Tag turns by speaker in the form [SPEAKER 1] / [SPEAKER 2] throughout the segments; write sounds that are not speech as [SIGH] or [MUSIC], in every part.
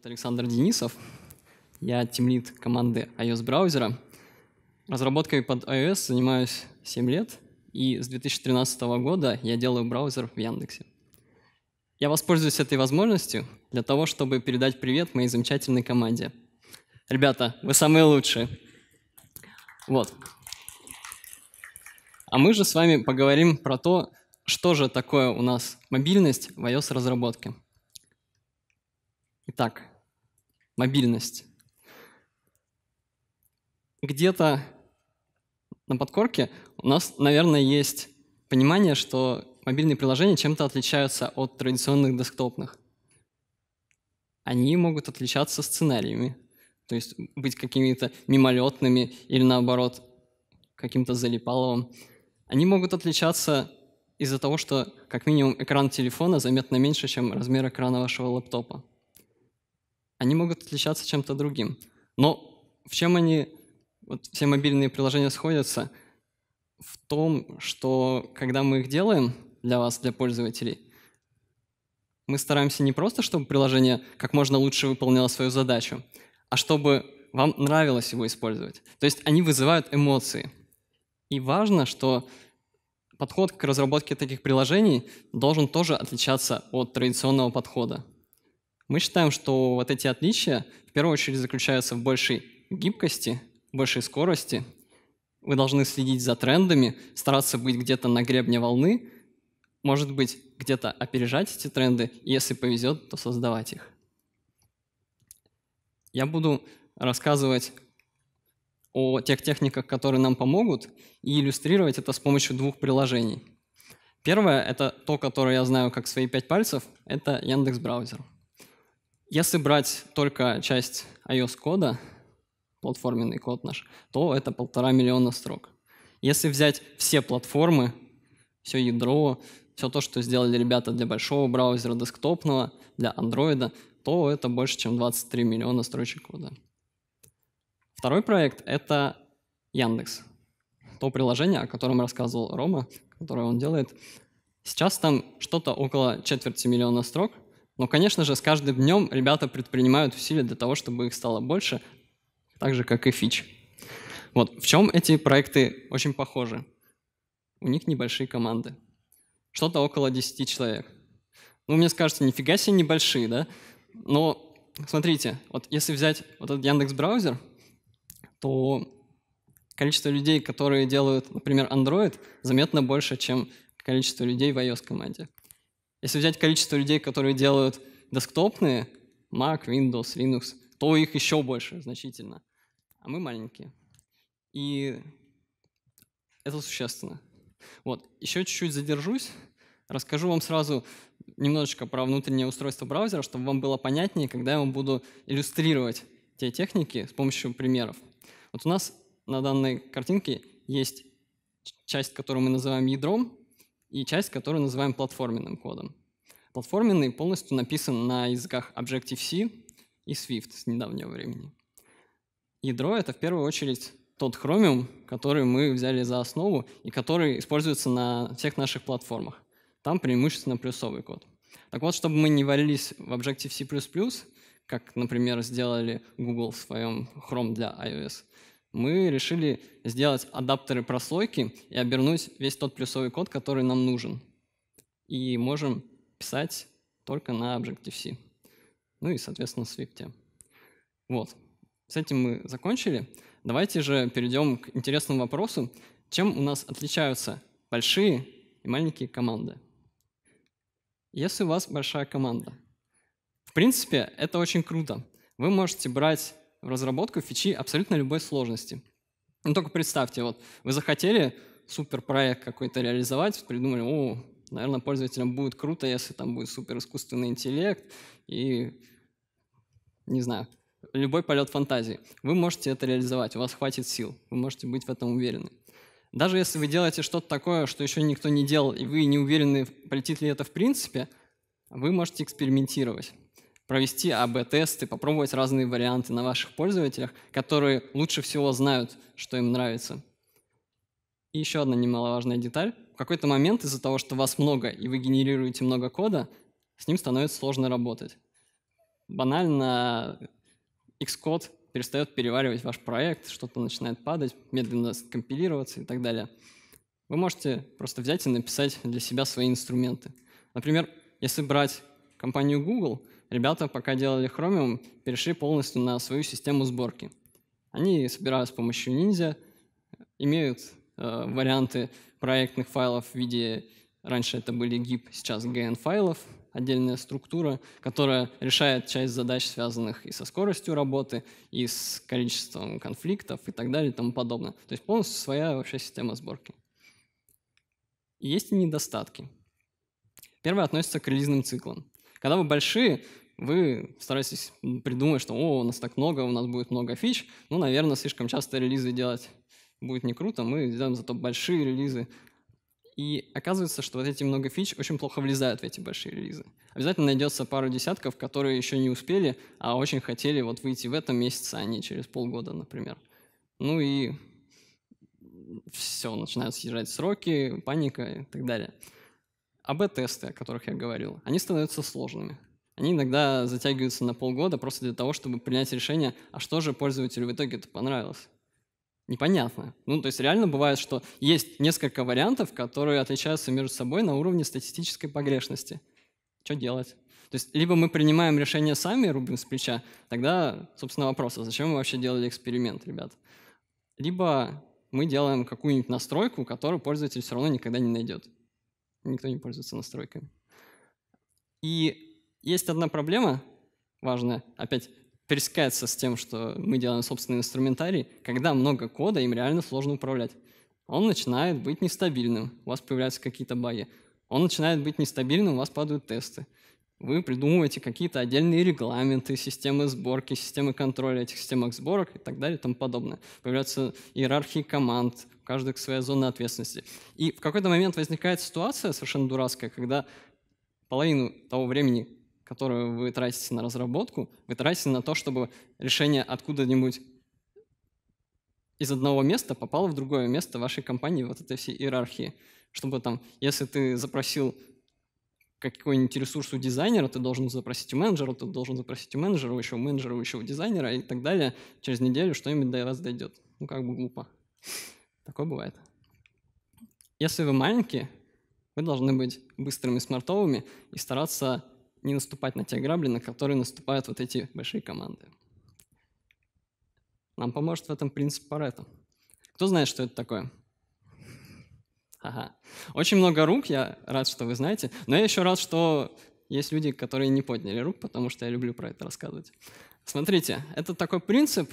[SPEAKER 1] зовут Александр Денисов. Я тимлит команды iOS браузера. Разработкой под iOS занимаюсь 7 лет, и с 2013 года я делаю браузер в Яндексе. Я воспользуюсь этой возможностью для того, чтобы передать привет моей замечательной команде. Ребята, вы самые лучшие. Вот. А мы же с вами поговорим про то, что же такое у нас мобильность в iOS-разработке. Итак, мобильность. Где-то на подкорке у нас, наверное, есть понимание, что мобильные приложения чем-то отличаются от традиционных десктопных. Они могут отличаться сценариями, то есть быть какими-то мимолетными или наоборот каким-то залипаловым. Они могут отличаться из-за того, что как минимум экран телефона заметно меньше, чем размер экрана вашего лаптопа они могут отличаться чем-то другим. Но в чем они, вот все мобильные приложения сходятся? В том, что когда мы их делаем для вас, для пользователей, мы стараемся не просто, чтобы приложение как можно лучше выполняло свою задачу, а чтобы вам нравилось его использовать. То есть они вызывают эмоции. И важно, что подход к разработке таких приложений должен тоже отличаться от традиционного подхода. Мы считаем, что вот эти отличия в первую очередь заключаются в большей гибкости, большей скорости. Вы должны следить за трендами, стараться быть где-то на гребне волны, может быть, где-то опережать эти тренды, и если повезет, то создавать их. Я буду рассказывать о тех техниках, которые нам помогут, и иллюстрировать это с помощью двух приложений. Первое — это то, которое я знаю как свои пять пальцев, это Яндекс Браузер. Если брать только часть iOS-кода, платформенный код наш, то это полтора миллиона строк. Если взять все платформы, все ядро, все то, что сделали ребята для большого браузера десктопного, для Android, то это больше, чем 23 миллиона строчек кода. Второй проект — это Яндекс. То приложение, о котором рассказывал Рома, которое он делает. Сейчас там что-то около четверти миллиона строк — но, конечно же, с каждым днем ребята предпринимают усилия для того, чтобы их стало больше, так же, как и фич. Вот в чем эти проекты очень похожи? У них небольшие команды. Что-то около 10 человек. Ну, мне скажется, нифига себе небольшие, да? Но смотрите, вот если взять вот этот Яндекс браузер, то количество людей, которые делают, например, Android, заметно больше, чем количество людей в iOS команде. Если взять количество людей, которые делают десктопные, Mac, Windows, Linux, то их еще больше значительно. А мы маленькие. И это существенно. Вот. Еще чуть-чуть задержусь. Расскажу вам сразу немножечко про внутреннее устройство браузера, чтобы вам было понятнее, когда я вам буду иллюстрировать те техники с помощью примеров. Вот у нас на данной картинке есть часть, которую мы называем ядром, и часть, которую называем платформенным кодом. Платформенный полностью написан на языках Objective-C и Swift с недавнего времени. Ядро — это в первую очередь тот Chromium, который мы взяли за основу и который используется на всех наших платформах. Там преимущественно плюсовый код. Так вот, чтобы мы не варились в Objective-C++, как, например, сделали Google в своем Chrome для iOS — мы решили сделать адаптеры прослойки и обернуть весь тот плюсовый код, который нам нужен. И можем писать только на Objective-C. Ну и, соответственно, в Swift. Вот. С этим мы закончили. Давайте же перейдем к интересному вопросу. Чем у нас отличаются большие и маленькие команды? Если у вас большая команда. В принципе, это очень круто. Вы можете брать в разработку фичи абсолютно любой сложности. Ну, только представьте, вот вы захотели суперпроект какой-то реализовать, придумали, о, наверное, пользователям будет круто, если там будет супер искусственный интеллект и, не знаю, любой полет фантазии. Вы можете это реализовать, у вас хватит сил, вы можете быть в этом уверены. Даже если вы делаете что-то такое, что еще никто не делал, и вы не уверены, полетит ли это в принципе, вы можете экспериментировать провести АБ-тесты, попробовать разные варианты на ваших пользователях, которые лучше всего знают, что им нравится. И еще одна немаловажная деталь. В какой-то момент из-за того, что вас много и вы генерируете много кода, с ним становится сложно работать. Банально Xcode перестает переваривать ваш проект, что-то начинает падать, медленно скомпилироваться и так далее. Вы можете просто взять и написать для себя свои инструменты. Например, если брать компанию Google — ребята, пока делали Chromium, перешли полностью на свою систему сборки. Они собирают с помощью Ninja, имеют э, варианты проектных файлов в виде, раньше это были GIP, сейчас GN-файлов, отдельная структура, которая решает часть задач, связанных и со скоростью работы, и с количеством конфликтов и так далее и тому подобное. То есть полностью своя вообще система сборки. Есть и недостатки. Первое относится к релизным циклам. Когда вы большие, вы стараетесь придумать, что «О, у нас так много, у нас будет много фич». Ну, наверное, слишком часто релизы делать будет не круто, мы делаем зато большие релизы. И оказывается, что вот эти много фич очень плохо влезают в эти большие релизы. Обязательно найдется пару десятков, которые еще не успели, а очень хотели вот выйти в этом месяце, а не через полгода, например. Ну и все, начинают съезжать сроки, паника и так далее. АБ-тесты, о которых я говорил, они становятся сложными. Они иногда затягиваются на полгода просто для того, чтобы принять решение, а что же пользователю в итоге это понравилось. Непонятно. Ну, то есть реально бывает, что есть несколько вариантов, которые отличаются между собой на уровне статистической погрешности. Что делать? То есть либо мы принимаем решение сами, рубим с плеча, тогда, собственно, вопрос, а зачем мы вообще делали эксперимент, ребят? Либо мы делаем какую-нибудь настройку, которую пользователь все равно никогда не найдет никто не пользуется настройками. И есть одна проблема важная, опять пересекается с тем, что мы делаем собственный инструментарий. Когда много кода, им реально сложно управлять. Он начинает быть нестабильным, у вас появляются какие-то баги. Он начинает быть нестабильным, у вас падают тесты. Вы придумываете какие-то отдельные регламенты, системы сборки, системы контроля этих системок сборок и так далее и тому подобное. Появляются иерархии команд, у каждой своя зона ответственности. И в какой-то момент возникает ситуация совершенно дурацкая, когда половину того времени, которое вы тратите на разработку, вы тратите на то, чтобы решение откуда-нибудь из одного места попало в другое место вашей компании, вот этой всей иерархии. Чтобы там, если ты запросил какой-нибудь ресурс у дизайнера, ты должен запросить у менеджера, ты должен запросить у менеджера, еще у менеджера, еще у дизайнера и так далее. Через неделю что-нибудь до вас дойдет. Ну, как бы глупо. Такое бывает. Если вы маленькие, вы должны быть быстрыми и смартовыми и стараться не наступать на те грабли, на которые наступают вот эти большие команды. Нам поможет в этом принцип Паретта. Кто знает, что это такое? Ага. Очень много рук, я рад, что вы знаете. Но я еще рад, что есть люди, которые не подняли рук, потому что я люблю про это рассказывать. Смотрите, это такой принцип,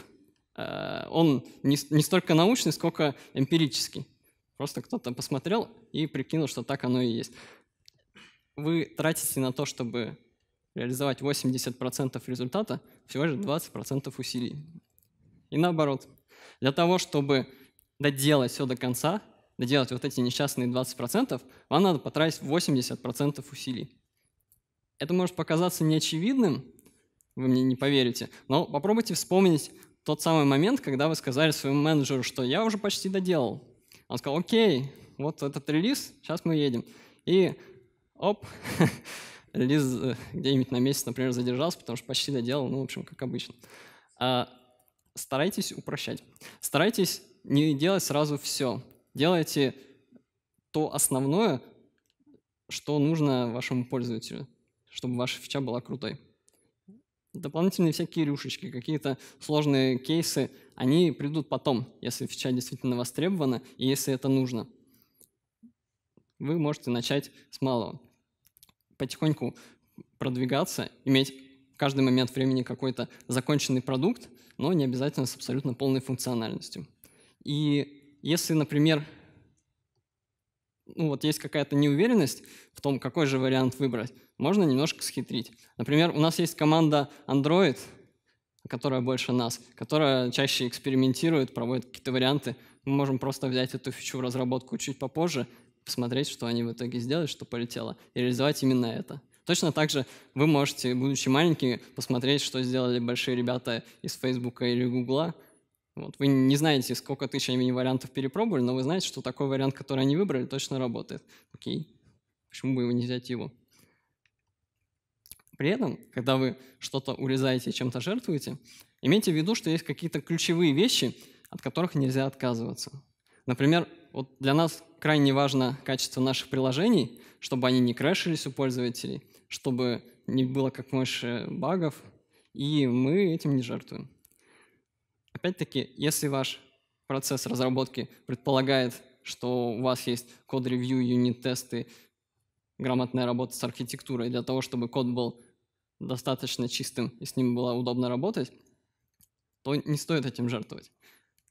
[SPEAKER 1] э, он не столько научный, сколько эмпирический. Просто кто-то посмотрел и прикинул, что так оно и есть. Вы тратите на то, чтобы реализовать 80% результата, всего лишь 20% усилий. И наоборот, для того, чтобы доделать все до конца, доделать вот эти несчастные 20%, вам надо потратить 80% усилий. Это может показаться неочевидным, вы мне не поверите, но попробуйте вспомнить тот самый момент, когда вы сказали своему менеджеру, что я уже почти доделал. Он сказал, окей, вот этот релиз, сейчас мы едем. И оп, [LAUGHS] релиз э, где-нибудь на месяц, например, задержался, потому что почти доделал, ну, в общем, как обычно. А, старайтесь упрощать. Старайтесь не делать сразу все делайте то основное, что нужно вашему пользователю, чтобы ваша фича была крутой. Дополнительные всякие рюшечки, какие-то сложные кейсы, они придут потом, если фича действительно востребована и если это нужно. Вы можете начать с малого. Потихоньку продвигаться, иметь каждый момент времени какой-то законченный продукт, но не обязательно с абсолютно полной функциональностью. И если, например, ну вот есть какая-то неуверенность в том, какой же вариант выбрать, можно немножко схитрить. Например, у нас есть команда Android, которая больше нас, которая чаще экспериментирует, проводит какие-то варианты. Мы можем просто взять эту фичу в разработку чуть попозже, посмотреть, что они в итоге сделают, что полетело, и реализовать именно это. Точно так же вы можете, будучи маленькими, посмотреть, что сделали большие ребята из Facebook или Google, вот. Вы не знаете, сколько тысяч имени вариантов перепробовали, но вы знаете, что такой вариант, который они выбрали, точно работает. Окей. Почему бы его не взять его? При этом, когда вы что-то урезаете и чем-то жертвуете, имейте в виду, что есть какие-то ключевые вещи, от которых нельзя отказываться. Например, вот для нас крайне важно качество наших приложений, чтобы они не крашились у пользователей, чтобы не было как больше э, багов, и мы этим не жертвуем. Опять-таки, если ваш процесс разработки предполагает, что у вас есть код-ревью, юнит-тесты, грамотная работа с архитектурой для того, чтобы код был достаточно чистым и с ним было удобно работать, то не стоит этим жертвовать.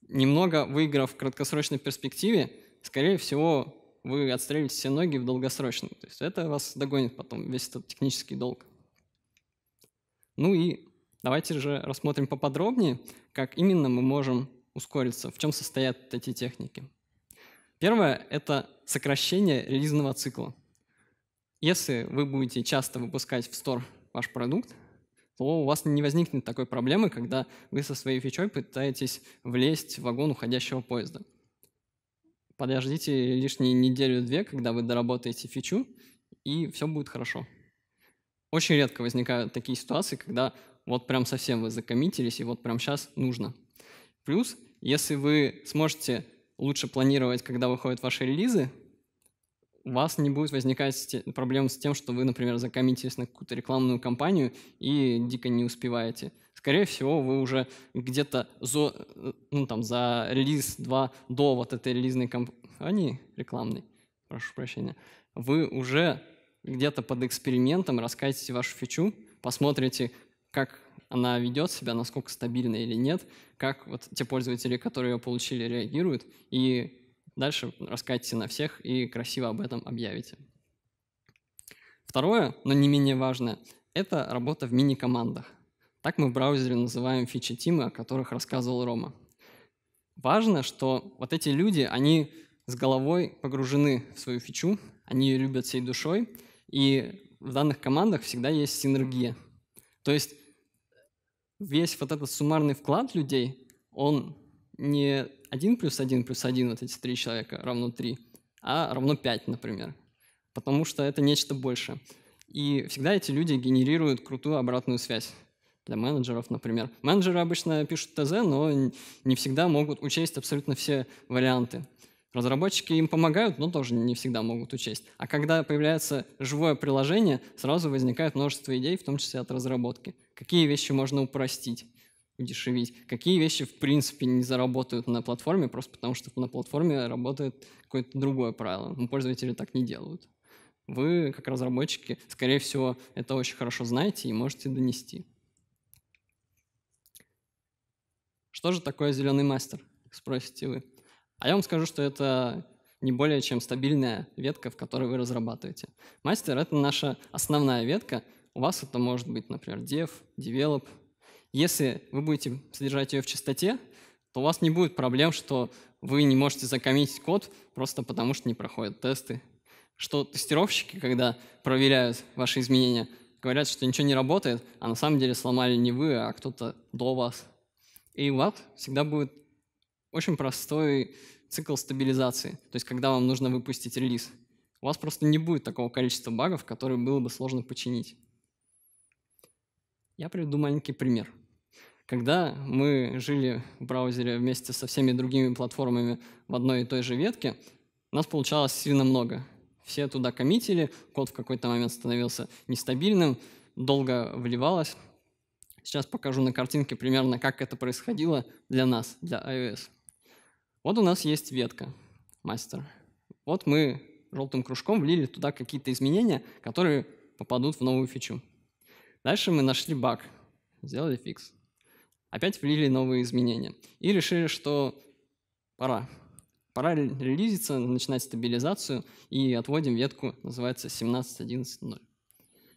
[SPEAKER 1] Немного выиграв в краткосрочной перспективе, скорее всего, вы отстрелите все ноги в долгосрочной. То есть это вас догонит потом, весь этот технический долг. Ну и Давайте же рассмотрим поподробнее, как именно мы можем ускориться, в чем состоят эти техники. Первое — это сокращение релизного цикла. Если вы будете часто выпускать в Store ваш продукт, то у вас не возникнет такой проблемы, когда вы со своей фичой пытаетесь влезть в вагон уходящего поезда. Подождите лишние неделю-две, когда вы доработаете фичу, и все будет хорошо. Очень редко возникают такие ситуации, когда вот прям совсем вы закоммитились, и вот прям сейчас нужно. Плюс, если вы сможете лучше планировать, когда выходят ваши релизы, у вас не будет возникать проблем с тем, что вы, например, закоммитились на какую-то рекламную кампанию и дико не успеваете. Скорее всего, вы уже где-то за, ну, там, за релиз 2 до вот этой релизной кампании, рекламной, прошу прощения, вы уже где-то под экспериментом раскатите вашу фичу, посмотрите, как она ведет себя, насколько стабильна или нет, как вот те пользователи, которые ее получили, реагируют, и дальше раскатите на всех и красиво об этом объявите. Второе, но не менее важное, это работа в мини-командах. Так мы в браузере называем фичи тимы, о которых рассказывал Рома. Важно, что вот эти люди, они с головой погружены в свою фичу, они ее любят всей душой, и в данных командах всегда есть синергия. То есть весь вот этот суммарный вклад людей, он не 1 плюс 1 плюс 1, вот эти три человека, равно 3, а равно 5, например. Потому что это нечто больше. И всегда эти люди генерируют крутую обратную связь для менеджеров, например. Менеджеры обычно пишут ТЗ, но не всегда могут учесть абсолютно все варианты. Разработчики им помогают, но тоже не всегда могут учесть. А когда появляется живое приложение, сразу возникает множество идей, в том числе от разработки. Какие вещи можно упростить, удешевить? Какие вещи, в принципе, не заработают на платформе, просто потому что на платформе работает какое-то другое правило. Но ну, пользователи так не делают. Вы, как разработчики, скорее всего, это очень хорошо знаете и можете донести. Что же такое зеленый мастер, спросите вы? А я вам скажу, что это не более чем стабильная ветка, в которой вы разрабатываете. Мастер — это наша основная ветка. У вас это может быть, например, dev, develop. Если вы будете содержать ее в чистоте, то у вас не будет проблем, что вы не можете закоммитить код просто потому, что не проходят тесты. Что тестировщики, когда проверяют ваши изменения, говорят, что ничего не работает, а на самом деле сломали не вы, а кто-то до вас. И у вас всегда будет очень простой цикл стабилизации, то есть когда вам нужно выпустить релиз. У вас просто не будет такого количества багов, которые было бы сложно починить. Я приведу маленький пример. Когда мы жили в браузере вместе со всеми другими платформами в одной и той же ветке, у нас получалось сильно много. Все туда коммитили, код в какой-то момент становился нестабильным, долго вливалось. Сейчас покажу на картинке примерно, как это происходило для нас, для iOS. Вот у нас есть ветка, мастер. Вот мы желтым кружком влили туда какие-то изменения, которые попадут в новую фичу. Дальше мы нашли баг, сделали фикс. Опять влили новые изменения. И решили, что пора. Пора релизиться, начинать стабилизацию и отводим ветку, называется 17.11.0.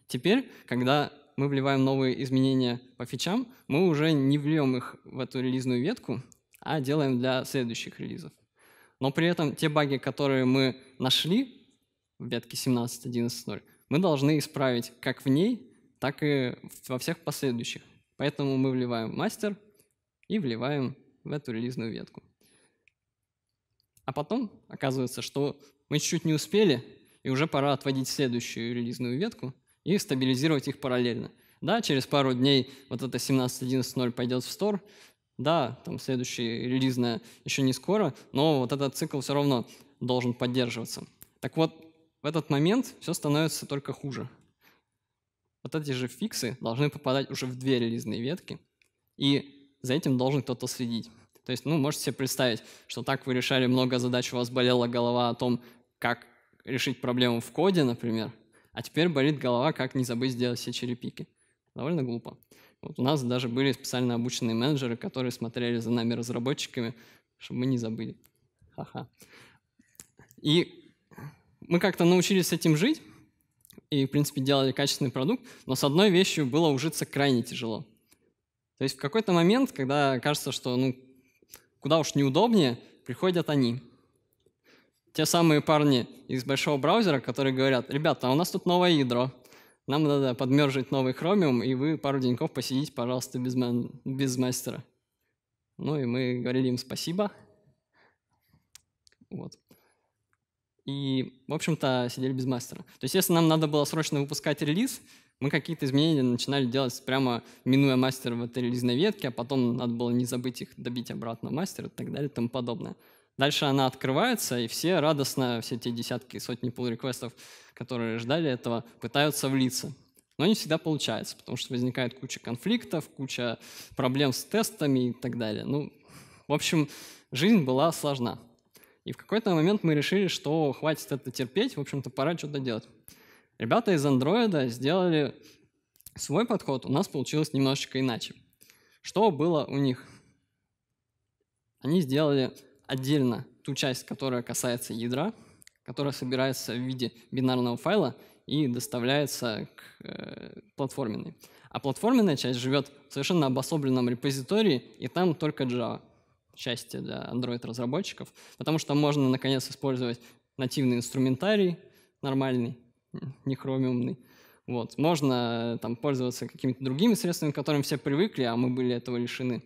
[SPEAKER 1] Теперь, когда мы вливаем новые изменения по фичам, мы уже не вльем их в эту релизную ветку, а делаем для следующих релизов. Но при этом те баги, которые мы нашли в ветке 17.11.0, мы должны исправить как в ней, так и во всех последующих. Поэтому мы вливаем мастер и вливаем в эту релизную ветку. А потом оказывается, что мы чуть-чуть не успели, и уже пора отводить следующую релизную ветку и стабилизировать их параллельно. Да, через пару дней вот это 17.11.0 пойдет в стор, да, там следующий релизная еще не скоро, но вот этот цикл все равно должен поддерживаться. Так вот, в этот момент все становится только хуже. Вот эти же фиксы должны попадать уже в две релизные ветки, и за этим должен кто-то следить. То есть, ну, можете себе представить, что так вы решали много задач, у вас болела голова о том, как решить проблему в коде, например, а теперь болит голова, как не забыть сделать все черепики. Довольно глупо. Вот у нас даже были специально обученные менеджеры, которые смотрели за нами разработчиками, чтобы мы не забыли. Ха-ха. И мы как-то научились с этим жить и, в принципе, делали качественный продукт, но с одной вещью было ужиться крайне тяжело. То есть в какой-то момент, когда кажется, что ну, куда уж неудобнее, приходят они. Те самые парни из большого браузера, которые говорят, ребята, а у нас тут новое ядро, нам надо подмержить новый хромиум, и вы пару деньков посидите, пожалуйста, без, мен... без мастера. Ну и мы говорили им спасибо. Вот. И, в общем-то, сидели без мастера. То есть, если нам надо было срочно выпускать релиз, мы какие-то изменения начинали делать прямо минуя мастер в этой релизной ветке, а потом надо было не забыть их добить обратно мастер и так далее и тому подобное. Дальше она открывается, и все радостно, все те десятки, сотни pull-реквестов, которые ждали этого, пытаются влиться. Но не всегда получается, потому что возникает куча конфликтов, куча проблем с тестами и так далее. Ну, в общем, жизнь была сложна. И в какой-то момент мы решили, что хватит это терпеть, в общем-то, пора что-то делать. Ребята из Андроида сделали свой подход, у нас получилось немножечко иначе. Что было у них? Они сделали отдельно ту часть, которая касается ядра, которая собирается в виде бинарного файла и доставляется к э, платформенной. А платформенная часть живет в совершенно обособленном репозитории, и там только Java счастье для Android-разработчиков, потому что можно, наконец, использовать нативный инструментарий нормальный, не хромиумный. Вот. Можно э, там пользоваться какими-то другими средствами, к которым все привыкли, а мы были этого лишены.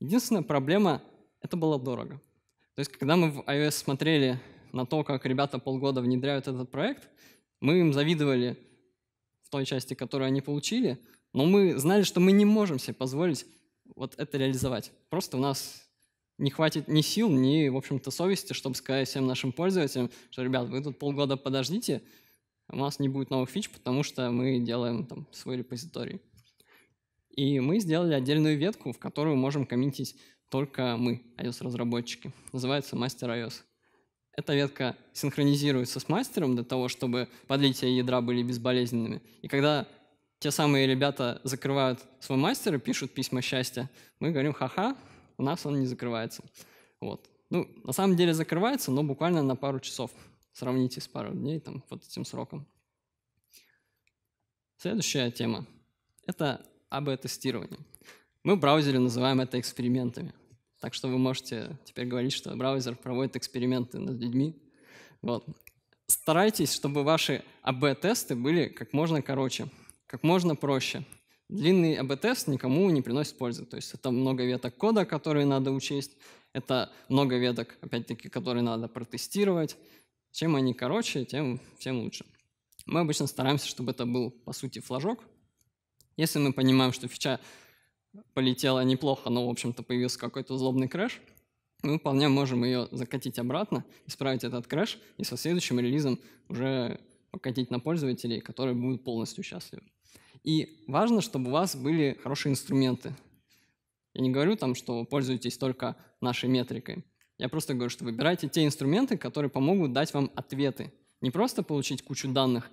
[SPEAKER 1] Единственная проблема — это было дорого. То есть, когда мы в iOS смотрели на то, как ребята полгода внедряют этот проект, мы им завидовали в той части, которую они получили, но мы знали, что мы не можем себе позволить вот это реализовать. Просто у нас не хватит ни сил, ни, в общем-то, совести, чтобы сказать всем нашим пользователям, что, ребят, вы тут полгода подождите, у нас не будет новых фич, потому что мы делаем там свой репозиторий. И мы сделали отдельную ветку, в которую можем коммитить только мы, iOS-разработчики. Называется мастер iOS. Эта ветка синхронизируется с мастером для того, чтобы подлития ядра были безболезненными. И когда те самые ребята закрывают свой мастер и пишут письма счастья, мы говорим, ха-ха, у нас он не закрывается. Вот. Ну, на самом деле закрывается, но буквально на пару часов. Сравните с пару дней там, вот этим сроком. Следующая тема – это АБ-тестирование. Мы в браузере называем это экспериментами. Так что вы можете теперь говорить, что браузер проводит эксперименты над людьми. Вот. Старайтесь, чтобы ваши АБ-тесты были как можно короче, как можно проще. Длинный АБ-тест никому не приносит пользы. То есть это много веток кода, которые надо учесть, это много веток, опять-таки, которые надо протестировать. Чем они короче, тем, тем лучше. Мы обычно стараемся, чтобы это был, по сути, флажок. Если мы понимаем, что фича полетела неплохо, но, в общем-то, появился какой-то злобный крэш, мы вполне можем ее закатить обратно, исправить этот крэш и со следующим релизом уже покатить на пользователей, которые будут полностью счастливы. И важно, чтобы у вас были хорошие инструменты. Я не говорю там, что пользуйтесь только нашей метрикой. Я просто говорю, что выбирайте те инструменты, которые помогут дать вам ответы. Не просто получить кучу данных,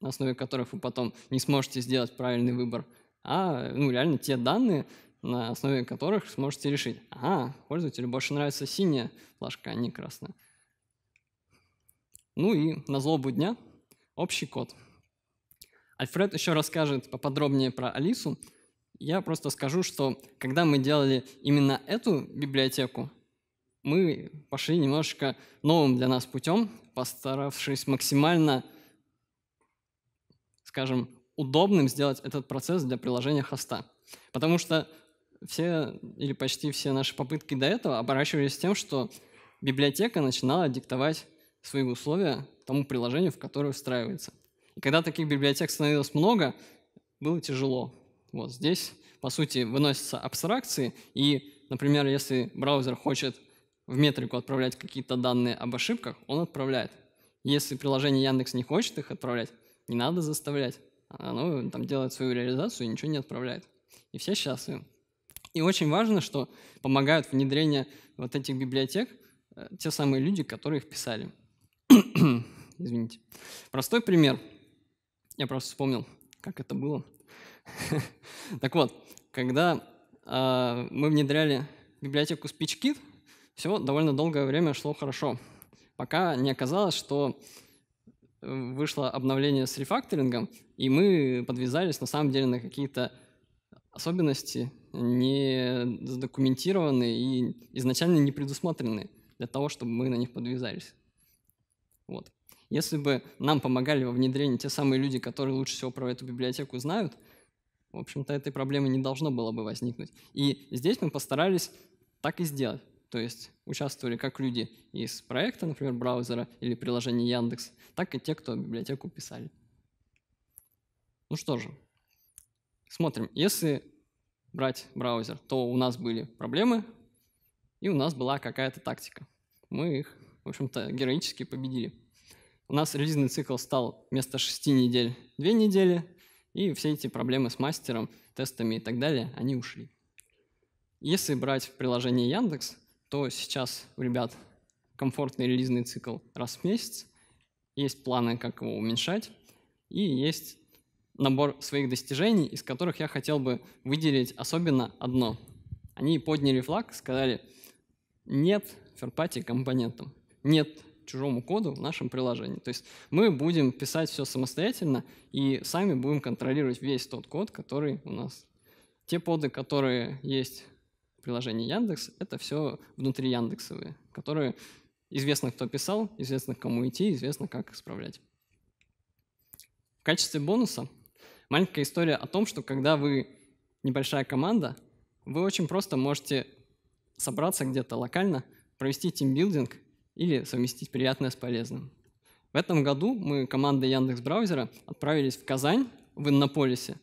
[SPEAKER 1] на основе которых вы потом не сможете сделать правильный выбор – а ну, реально те данные, на основе которых сможете решить, ага, пользователю больше нравится синяя флажка, а не красная. Ну и на злобу дня общий код. Альфред еще расскажет поподробнее про Алису. Я просто скажу, что когда мы делали именно эту библиотеку, мы пошли немножечко новым для нас путем, постаравшись максимально, скажем, удобным сделать этот процесс для приложения хоста. Потому что все или почти все наши попытки до этого оборачивались тем, что библиотека начинала диктовать свои условия тому приложению, в которое встраивается. И когда таких библиотек становилось много, было тяжело. Вот здесь, по сути, выносятся абстракции, и, например, если браузер хочет в метрику отправлять какие-то данные об ошибках, он отправляет. Если приложение Яндекс не хочет их отправлять, не надо заставлять оно а, ну, там делает свою реализацию и ничего не отправляет. И все счастливы. И очень важно, что помогают внедрение вот этих библиотек э, те самые люди, которые их писали. [COUGHS] Извините. Простой пример. Я просто вспомнил, как это было. [LAUGHS] так вот, когда э, мы внедряли библиотеку SpeechKit, все довольно долгое время шло хорошо, пока не оказалось, что Эм, вышло обновление с рефакторингом, и мы подвязались на самом деле на какие-то особенности, не задокументированные и изначально не предусмотренные для того, чтобы мы на них подвязались. Вот. Если бы нам помогали во внедрении те самые люди, которые лучше всего про эту библиотеку знают, в общем-то, этой проблемы не должно было бы возникнуть. И здесь мы постарались так и сделать то есть участвовали как люди из проекта, например, браузера или приложения Яндекс, так и те, кто библиотеку писали. Ну что же, смотрим. Если брать браузер, то у нас были проблемы, и у нас была какая-то тактика. Мы их, в общем-то, героически победили. У нас релизный цикл стал вместо 6 недель 2 недели, и все эти проблемы с мастером, тестами и так далее, они ушли. Если брать приложение Яндекс, то сейчас у ребят комфортный релизный цикл раз в месяц, есть планы, как его уменьшать, и есть набор своих достижений, из которых я хотел бы выделить особенно одно. Они подняли флаг, сказали «нет ферпати компонентам», «нет чужому коду в нашем приложении. То есть мы будем писать все самостоятельно и сами будем контролировать весь тот код, который у нас. Те поды, которые есть приложений Яндекс, это все внутри Яндексовые, которые известно, кто писал, известно, к кому идти, известно, как исправлять. В качестве бонуса маленькая история о том, что когда вы небольшая команда, вы очень просто можете собраться где-то локально, провести тимбилдинг или совместить приятное с полезным. В этом году мы, команда Яндекс Браузера, отправились в Казань, в Иннополисе,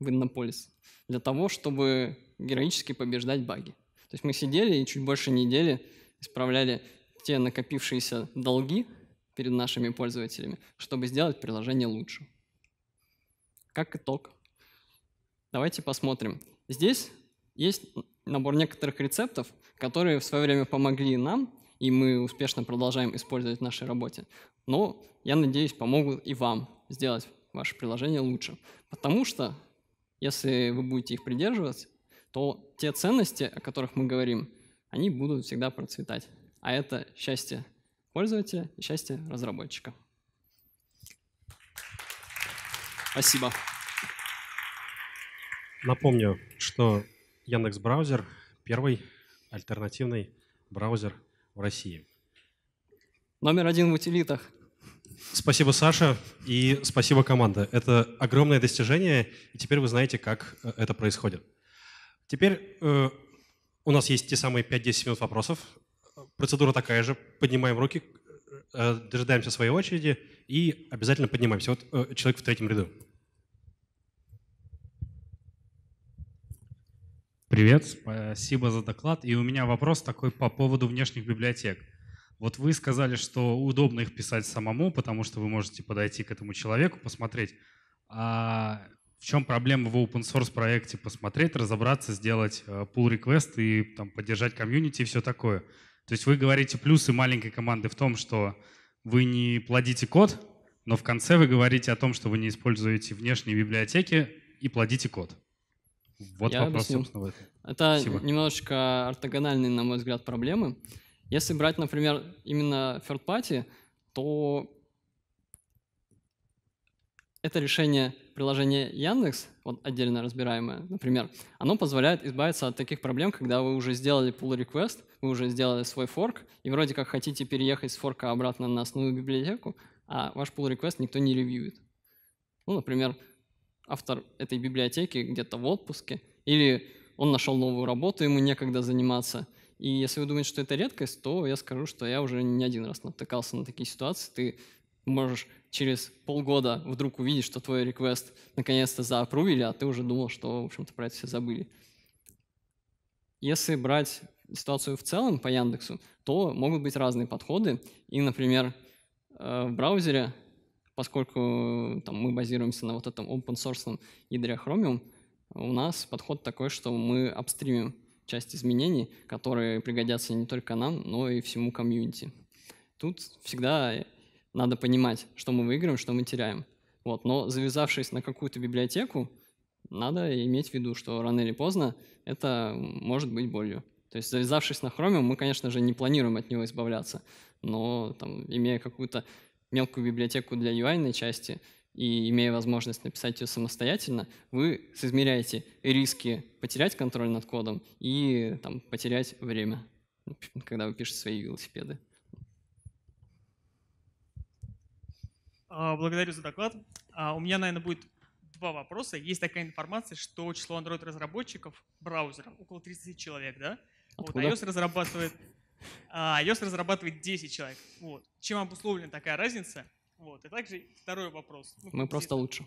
[SPEAKER 1] в Иннополис, для того, чтобы героически побеждать баги. То есть мы сидели и чуть больше недели исправляли те накопившиеся долги перед нашими пользователями, чтобы сделать приложение лучше. Как итог. Давайте посмотрим. Здесь есть набор некоторых рецептов, которые в свое время помогли нам, и мы успешно продолжаем использовать в нашей работе. Но, я надеюсь, помогут и вам сделать ваше приложение лучше. Потому что, если вы будете их придерживаться, то те ценности, о которых мы говорим, они будут всегда процветать. А это счастье пользователя и счастье разработчика. Спасибо.
[SPEAKER 2] Напомню, что Яндекс Браузер первый альтернативный браузер в России. Номер один в утилитах. Спасибо, Саша, и спасибо, команда. Это огромное достижение, и теперь вы знаете, как э, это происходит. Теперь э, у нас есть те самые 5-10 минут вопросов. Процедура такая же. Поднимаем руки, э, дожидаемся своей очереди и обязательно поднимаемся. Вот э, человек в третьем ряду. Привет, спасибо за доклад. И у меня вопрос такой по поводу внешних библиотек. Вот вы сказали, что удобно их писать самому, потому что вы можете подойти к этому человеку, посмотреть. А в чем проблема в open source проекте, посмотреть, разобраться, сделать э, pull request и там, поддержать комьюнити и все такое. То есть вы говорите плюсы маленькой команды в том, что вы не плодите код, но в конце вы говорите о том, что вы не используете внешние библиотеки и плодите код.
[SPEAKER 1] Вот Я вопрос, объясню. собственно, в этом. Это Спасибо. немножко ортогональные, на мой взгляд, проблемы. Если брать, например, именно third party, то это решение приложение Яндекс, вот отдельно разбираемое, например, оно позволяет избавиться от таких проблем, когда вы уже сделали pull request, вы уже сделали свой форк, и вроде как хотите переехать с форка обратно на основную библиотеку, а ваш pull request никто не ревьюет. Ну, например, автор этой библиотеки где-то в отпуске, или он нашел новую работу, ему некогда заниматься. И если вы думаете, что это редкость, то я скажу, что я уже не один раз натыкался на такие ситуации. Ты можешь через полгода вдруг увидеть, что твой реквест наконец-то заапрувили, а ты уже думал, что, в общем-то, про это все забыли. Если брать ситуацию в целом по Яндексу, то могут быть разные подходы. И, например, э, в браузере, поскольку там, мы базируемся на вот этом open-source ядре Chromium, у нас подход такой, что мы обстримим часть изменений, которые пригодятся не только нам, но и всему комьюнити. Тут всегда надо понимать, что мы выиграем, что мы теряем. Вот. Но завязавшись на какую-то библиотеку, надо иметь в виду, что рано или поздно это может быть болью. То есть завязавшись на Chromium, мы, конечно же, не планируем от него избавляться, но там, имея какую-то мелкую библиотеку для UI ной части и имея возможность написать ее самостоятельно, вы измеряете риски потерять контроль над кодом и там, потерять время, когда вы пишете свои велосипеды.
[SPEAKER 3] А, благодарю за доклад. А, у меня, наверное, будет два вопроса. Есть такая информация, что число Android-разработчиков браузеров около 30 человек, да? Откуда? Вот iOS разрабатывает, а, iOS разрабатывает 10 человек. Вот. Чем обусловлена такая разница? Вот. И также второй вопрос. Ну, Мы просто здесь... лучше.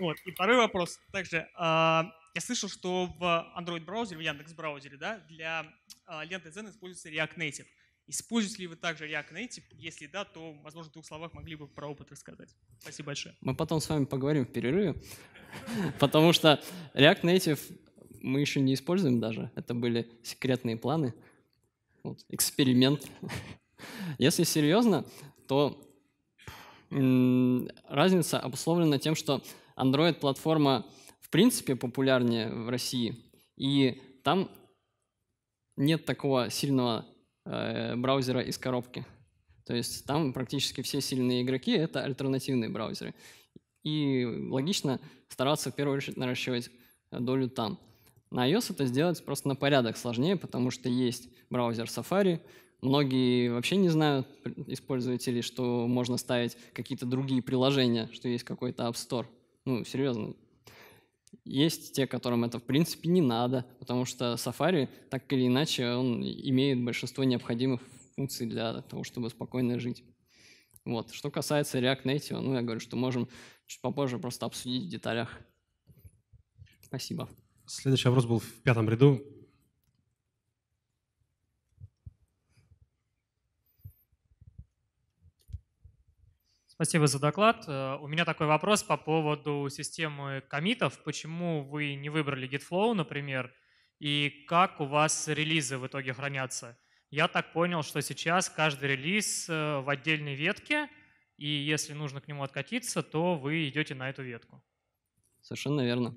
[SPEAKER 3] Вот. И второй вопрос. Также я слышал, что в Android браузере, в Яндекс браузере, да, для ленты Zen используется React Native. Используете ли вы также React Native? Если да, то, возможно, в двух словах могли бы про опыт рассказать. Спасибо большое.
[SPEAKER 1] Мы потом с вами поговорим в перерыве, [LAUGHS] потому что React Native мы еще не используем даже. Это были секретные планы, вот, эксперимент. [LAUGHS] Если серьезно, то разница обусловлена тем, что Android-платформа в принципе популярнее в России, и там нет такого сильного Э, браузера из коробки. То есть там практически все сильные игроки — это альтернативные браузеры. И логично стараться в первую очередь наращивать долю там. На iOS это сделать просто на порядок сложнее, потому что есть браузер Safari, Многие вообще не знают, пользователи, что можно ставить какие-то другие приложения, что есть какой-то App Store. Ну, серьезно, есть те, которым это в принципе не надо, потому что Safari так или иначе он имеет большинство необходимых функций для того, чтобы спокойно жить. Вот. Что касается React Native, ну я говорю, что можем чуть попозже просто обсудить в деталях. Спасибо.
[SPEAKER 2] Следующий вопрос был в пятом ряду.
[SPEAKER 3] Спасибо за доклад. Э, у меня такой вопрос по поводу системы комитов. Почему вы не выбрали GitFlow, например, и как у вас релизы в итоге хранятся? Я так понял, что сейчас каждый релиз э, в отдельной ветке, и если нужно к нему откатиться, то вы идете на эту ветку.
[SPEAKER 1] Совершенно верно.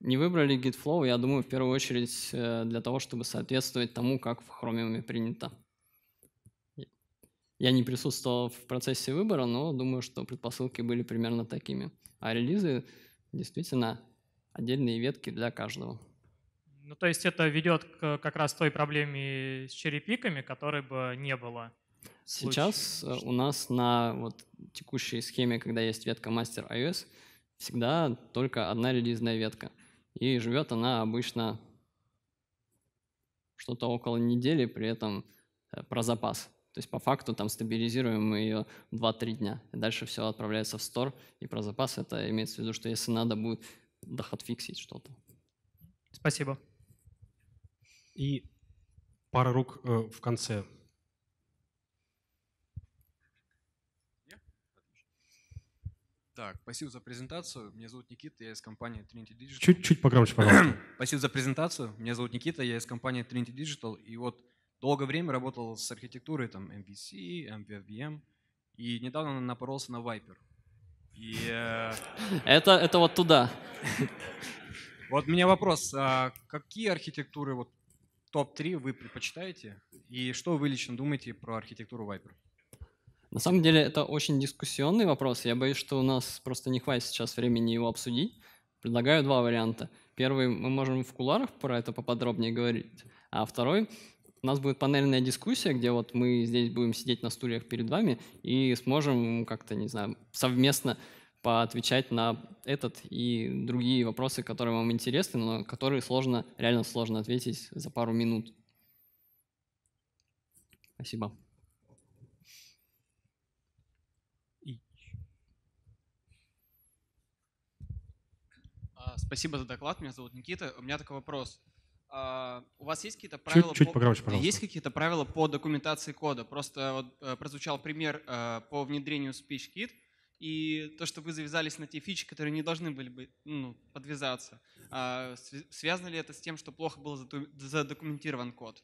[SPEAKER 1] Не выбрали GitFlow, я думаю, в первую очередь э, для того, чтобы соответствовать тому, как в Chromium принято. Я не присутствовал в процессе выбора, но думаю, что предпосылки были примерно такими. А релизы действительно отдельные ветки для каждого.
[SPEAKER 3] Ну, то есть это ведет к как раз той проблеме с черепиками, которой бы не было. Сейчас
[SPEAKER 1] э, случае. у нас на вот текущей схеме, когда есть ветка мастер iOS, всегда только одна релизная ветка. И живет она обычно что-то около недели, при этом э, про запас. То есть по факту там стабилизируем мы ее 2-3 дня. И дальше все отправляется в стор. И про запас это имеется в виду, что если надо будет фиксить что-то.
[SPEAKER 3] Спасибо. И
[SPEAKER 2] пара рук э, в конце. Так, спасибо за презентацию. Меня зовут Никита, я из компании Trinity Digital. Чуть-чуть погромче, пожалуйста. спасибо за презентацию. Меня зовут Никита, я из компании Trinity Digital. И вот долгое время работал с архитектурой там MVC, MVVM, и недавно напоролся на Viper. И, э...
[SPEAKER 1] это, это вот туда.
[SPEAKER 3] Вот у меня вопрос,
[SPEAKER 2] а какие архитектуры вот топ-3 вы предпочитаете, и что вы лично думаете про архитектуру Viper?
[SPEAKER 1] На самом деле это очень дискуссионный вопрос. Я боюсь, что у нас просто не хватит сейчас времени его обсудить. Предлагаю два варианта. Первый, мы можем в куларах про это поподробнее говорить, а второй, у нас будет панельная дискуссия, где вот мы здесь будем сидеть на стульях перед вами и сможем как-то, не знаю, совместно поотвечать на этот и другие вопросы, которые вам интересны, но которые сложно, реально сложно ответить за пару минут. Спасибо. А, спасибо за доклад. Меня зовут Никита. У меня такой вопрос. А, у вас есть какие-то правила? Чуть, чуть по... погромче, пожалуйста. Есть какие-то правила по документации кода? Просто вот э, прозвучал пример э, по внедрению SpeechKit и то, что вы завязались на те фичи, которые не должны были бы ну, подвязаться. А, связано ли это с тем, что плохо был задокументирован код?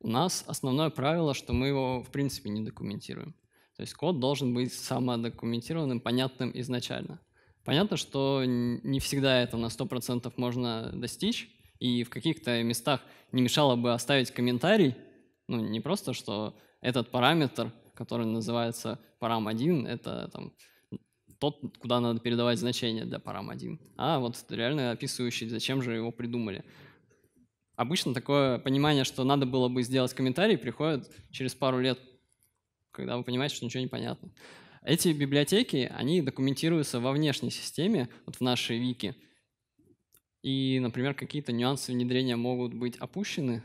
[SPEAKER 1] У нас основное правило, что мы его в принципе не документируем. То есть код должен быть самодокументированным, понятным изначально. Понятно, что не всегда это на 100% можно достичь, и в каких-то местах не мешало бы оставить комментарий, ну, не просто, что этот параметр, который называется парам1, это там, тот, куда надо передавать значение для парам1, а вот реально описывающий, зачем же его придумали. Обычно такое понимание, что надо было бы сделать комментарий, приходит через пару лет, когда вы понимаете, что ничего не понятно. Эти библиотеки, они документируются во внешней системе, вот в нашей вики, и, например, какие-то нюансы внедрения могут быть опущены.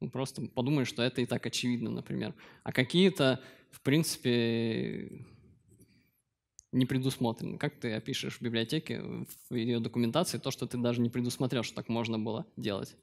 [SPEAKER 1] Ну, просто подумай, что это и так очевидно, например. А какие-то, в принципе, не предусмотрены. Как ты опишешь в библиотеке, в ее документации то, что ты даже не предусмотрел, что так можно было делать?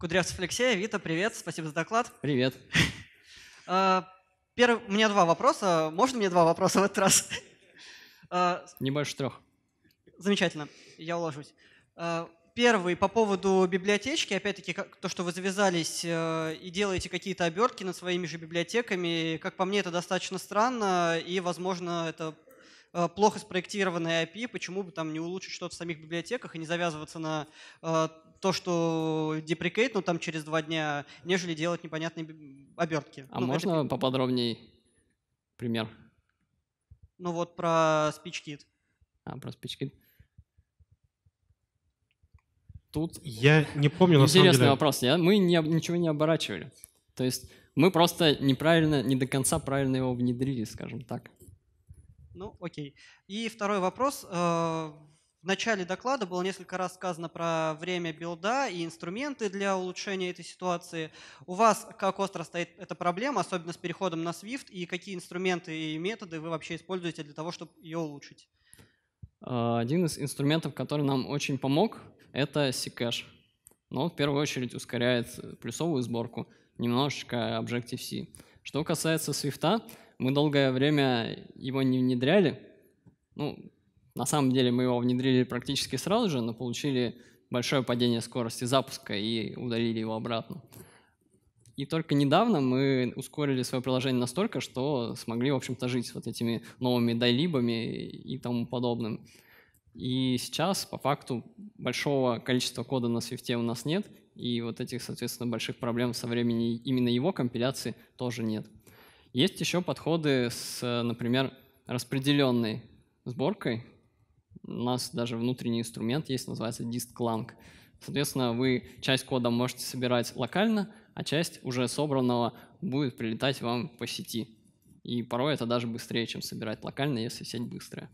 [SPEAKER 3] Кудрявцев Алексей, Вита, привет, спасибо за доклад. Привет. [LAUGHS] А, первый, у меня два вопроса. Можно мне два вопроса в этот раз? [LAUGHS] А,
[SPEAKER 1] Не больше трех.
[SPEAKER 3] Замечательно, я уложусь. А, первый по поводу библиотечки. Опять-таки, то, что вы завязались э, и делаете какие-то обертки над своими же библиотеками, как по мне, это достаточно странно, и, возможно, это Э, плохо спроектированное API, почему бы там не улучшить что-то в самих библиотеках и не завязываться на э, то, что деприкейт, но ну, там через два дня, нежели делать непонятные обертки. А ну, можно
[SPEAKER 1] это... поподробнее пример?
[SPEAKER 3] Ну вот про
[SPEAKER 1] SpeechKit. А, про SpeechKit. Тут я не помню, на Интересный самом деле. вопрос. Я, мы не, ничего не оборачивали. То есть мы просто неправильно, не до конца правильно его внедрили, скажем так.
[SPEAKER 3] Ну, окей. И второй вопрос. Э, в начале доклада было несколько раз сказано про время билда и инструменты для улучшения этой ситуации. У вас как остро стоит эта проблема, особенно с переходом на Swift, и какие инструменты и методы вы вообще используете для того, чтобы
[SPEAKER 1] ее улучшить? Э, один из инструментов, который нам очень помог, это Ccache. Но он в первую очередь ускоряет плюсовую сборку, немножечко Objective-C. Что касается Swift, мы долгое время его не внедряли. Ну, на самом деле мы его внедрили практически сразу же, но получили большое падение скорости запуска и удалили его обратно. И только недавно мы ускорили свое приложение настолько, что смогли, в общем-то, жить с вот этими новыми дайлибами и тому подобным. И сейчас, по факту, большого количества кода на Swift у нас нет, и вот этих, соответственно, больших проблем со временем именно его компиляции тоже нет. Есть еще подходы с, э, например, распределенной сборкой. У нас даже внутренний инструмент есть, называется Distclang. Соответственно, вы часть кода можете собирать локально, а часть уже собранного будет прилетать вам по сети. И порой это даже быстрее, чем собирать локально, если сеть быстрая.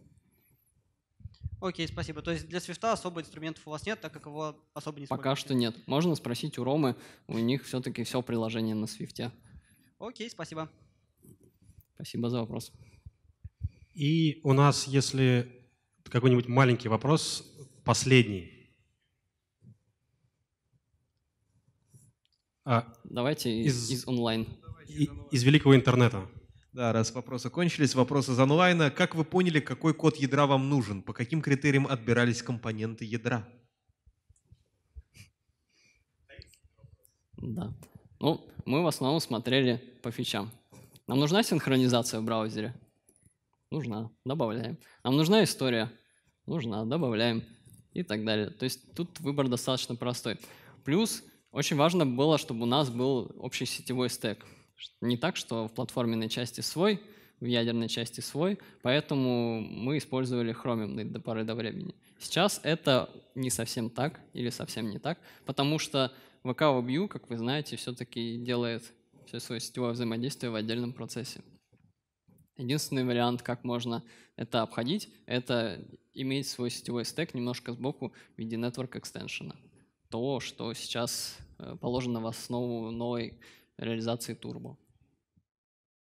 [SPEAKER 3] Окей, спасибо. То есть для свифта особо инструментов у вас нет, так как его особо не Пока
[SPEAKER 1] что нет. Можно спросить у Ромы, у них все-таки все приложение на свифте.
[SPEAKER 3] Окей, спасибо.
[SPEAKER 1] Спасибо за вопрос. И у
[SPEAKER 2] нас, если какой-нибудь маленький вопрос, последний.
[SPEAKER 1] А, Давайте из, из онлайн.
[SPEAKER 2] Из, великого интернета. Да, раз вопросы кончились, вопросы из онлайна. Как вы поняли, какой код ядра вам нужен? По каким критериям отбирались компоненты ядра?
[SPEAKER 1] Да. Ну, мы в основном смотрели по фичам. Нам нужна синхронизация в браузере? Нужна. Добавляем. Нам нужна история? Нужна. Добавляем. И так далее. То есть тут выбор достаточно простой. Плюс очень важно было, чтобы у нас был общий сетевой стек. Не так, что в платформенной части свой, в ядерной части свой, поэтому мы использовали Chromium до поры до времени. Сейчас это не совсем так или совсем не так, потому что VK как вы знаете, все-таки делает все свое сетевое взаимодействие в отдельном процессе. Единственный вариант, как можно это обходить, это иметь свой сетевой стек немножко сбоку в виде network extension. То, что сейчас э, положено в основу новой реализации Turbo.